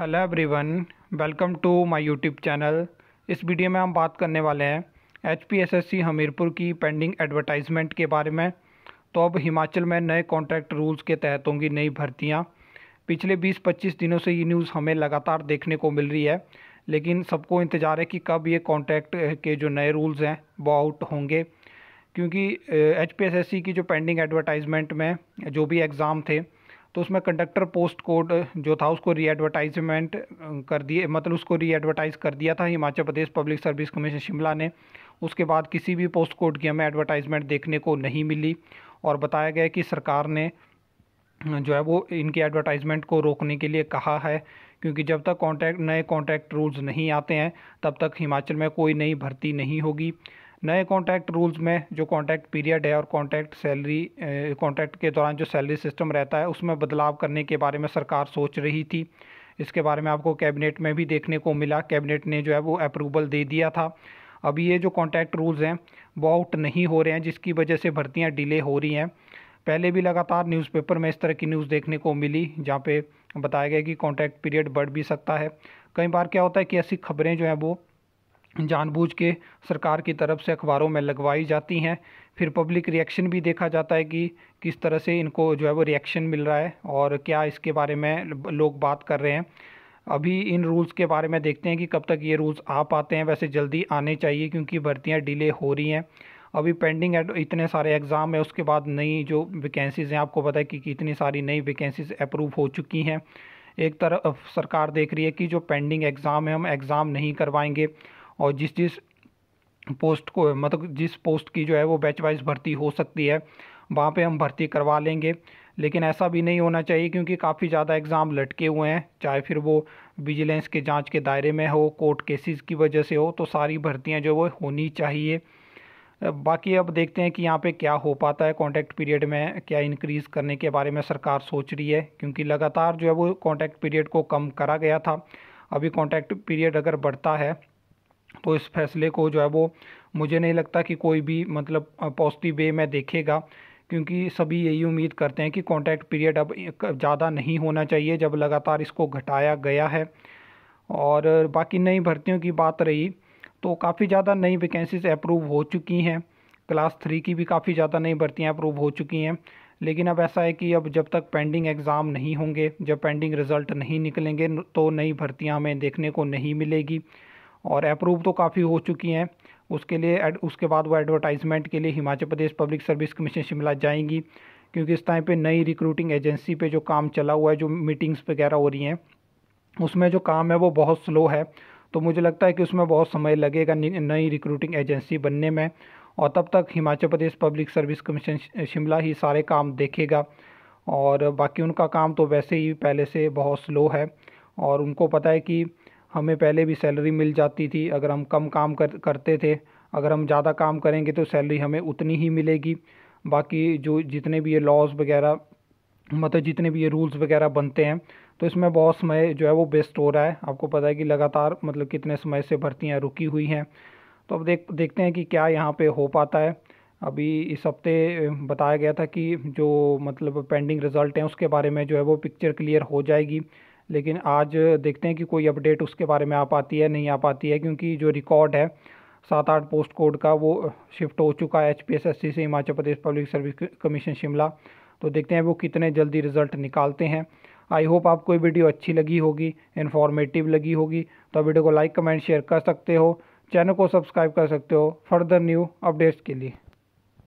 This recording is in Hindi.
hello everyone welcome to my YouTube channel इस वीडियो में हम बात करने वाले हैं एचपीएसएससी हमीरपुर की पेंडिंग एडवर्टाइजमेंट के बारे में तो अब हिमाचल में नए कॉन्ट्रैक्ट रूल्स के तहत होंगी नई भर्तियां पिछले 20-25 दिनों से ये न्यूज़ हमें लगातार देखने को मिल रही है लेकिन सबको इंतज़ार है कि कब ये कॉन्ट्रैक्ट के जो नए रूल्स हैं वो आउट होंगे क्योंकि एच की जो पेंडिंग एडवर्टाइजमेंट में जो भी एग्ज़ाम थे तो उसमें कंडक्टर पोस्ट कोड जो था उसको रीएडवर्टाइजमेंट कर दिए मतलब उसको रीएडवर्टाइज कर दिया था Himachal Pradesh public service commission Shimla ने उसके बाद किसी भी पोस्ट कोड की हमें एडवर्टाइजमेंट देखने को नहीं मिली और बताया गया कि सरकार ने जो है वो इनकी एडवर्टाइजमेंट को रोकने के लिए कहा है क्योंकि जब तक कॉन्ट्रैक्ट नए कॉन्ट्रैक्ट रूल्स नहीं आते हैं तब तक हिमाचल में कोई नई भर्ती नहीं होगी नए कॉन्ट्रैक्ट रूल्स में जो कॉन्ट्रैक्ट पीरियड है और कॉन्ट्रैक्ट सैलरी कॉन्ट्रैक्ट के दौरान जो सैलरी सिस्टम रहता है उसमें बदलाव करने के बारे में सरकार सोच रही थी इसके बारे में आपको कैबिनेट में भी देखने को मिला कैबिनेट ने जो है वो अप्रूवल दे दिया था अब ये जो कॉन्ट्रैक्ट रूल्स हैं वो आउट नहीं हो रहे हैं जिसकी वजह से भर्तियाँ डिले हो रही हैं पहले भी लगातार न्यूज़पेपर में इस तरह की न्यूज़ देखने को मिली जहाँ पे बताया गया कि कॉन्ट्रैक्ट पीरियड बढ़ भी सकता है कई बार क्या होता है कि ऐसी खबरें जो हैं वो जानबूझ के सरकार की तरफ से अखबारों में लगवाई जाती हैं फिर पब्लिक रिएक्शन भी देखा जाता है कि किस तरह से इनको जो है वो रिएक्शन मिल रहा है और क्या इसके बारे में लोग बात कर रहे हैं अभी इन रूल्स के बारे में देखते हैं कि कब तक ये रूल्स आ पाते हैं वैसे जल्दी आने चाहिए क्योंकि भर्तियाँ डिले हो रही हैं अभी पेंडिंग इतने सारे एग्ज़ाम है उसके बाद नई जो वैकेंसीज़ हैं आपको पता है कि कितनी सारी नई वैकेंसीज़ अप्रूव हो चुकी हैं एक तरफ सरकार देख रही है कि जो पेंडिंग एग्ज़ाम है हम एग्ज़ाम नहीं करवाएंगे और जिस जिस पोस्ट को मतलब जिस पोस्ट की जो है वो बैच वाइज भर्ती हो सकती है वहाँ पे हम भर्ती करवा लेंगे लेकिन ऐसा भी नहीं होना चाहिए क्योंकि काफ़ी ज़्यादा एग्ज़ाम लटके हुए हैं चाहे फिर वो विजिलेंस के जांच के दायरे में हो कोर्ट केसेस की वजह से हो तो सारी भर्तियाँ जो वो होनी चाहिए बाकी अब देखते हैं कि यहाँ पे क्या हो पाता है कॉन्टैक्ट पीरियड में क्या इंक्रीज़ करने के बारे में सरकार सोच रही है क्योंकि लगातार जो है वो कॉन्टैक्ट पीरियड को कम करा गया था अभी कॉन्टैक्ट पीरियड अगर बढ़ता है तो इस फैसले को जो है वो मुझे नहीं लगता कि कोई भी मतलब पॉजिटिव वे में देखेगा क्योंकि सभी यही उम्मीद करते हैं कि कॉन्ट्रैक्ट पीरियड अब ज़्यादा नहीं होना चाहिए जब लगातार इसको घटाया गया है और बाकी नई भर्तियों की बात रही तो काफ़ी ज़्यादा नई वैकेंसीज अप्रूव हो चुकी हैं क्लास थ्री की भी काफ़ी ज़्यादा नई भर्तियाँ अप्रूव हो चुकी हैं लेकिन अब ऐसा है कि अब जब तक पेंडिंग एग्ज़ाम नहीं होंगे जब पेंडिंग रिज़ल्ट नहीं निकलेंगे तो नई भर्तियाँ हमें देखने को नहीं मिलेगी और अप्रूव तो काफ़ी हो चुकी हैं उसके लिए उसके बाद वो एडवर्टाइजमेंट के लिए Himachal Pradesh public service commission Shimla जाएंगी क्योंकि इस टाइम पे नई रिक्रूटिंग एजेंसी पे जो काम चला हुआ है जो मीटिंग्स वगैरह हो रही हैं उसमें जो काम है वो बहुत स्लो है तो मुझे लगता है कि उसमें बहुत समय लगेगा नई रिक्रूटिंग एजेंसी बनने में और तब तक Himachal Pradesh public service commission Shimla ही सारे काम देखेगा और बाकी उनका काम तो वैसे ही पहले से बहुत स्लो है और उनको पता है कि हमें पहले भी सैलरी मिल जाती थी अगर हम कम काम कर करते थे अगर हम ज़्यादा काम करेंगे तो सैलरी हमें उतनी ही मिलेगी बाकी जो जितने भी ये लॉज वगैरह मतलब जितने भी ये रूल्स वगैरह बनते हैं तो इसमें बहुत समय जो है वो बेस्ट हो रहा है आपको पता है कि लगातार मतलब कितने समय से भर्तियाँ रुकी हुई हैं तो अब देख देखते हैं कि क्या यहाँ पे हो पाता है अभी इस हफ्ते बताया गया था कि जो मतलब पेंडिंग रिज़ल्ट हैं उसके बारे में जो है वो पिक्चर क्लियर हो जाएगी लेकिन आज देखते हैं कि कोई अपडेट उसके बारे में आ पाती है नहीं आ पाती है क्योंकि जो रिकॉर्ड है सात आठ पोस्ट कोड का वो शिफ्ट हो चुका है एच से Himachal Pradesh public service commission Shimla तो देखते हैं वो कितने जल्दी रिज़ल्ट निकालते हैं आई होप आपको कोई वीडियो अच्छी लगी होगी इन्फॉर्मेटिव लगी होगी तो वीडियो को लाइक कमेंट शेयर कर सकते हो चैनल को सब्सक्राइब कर सकते हो फर्दर न्यू अपडेट्स के लिए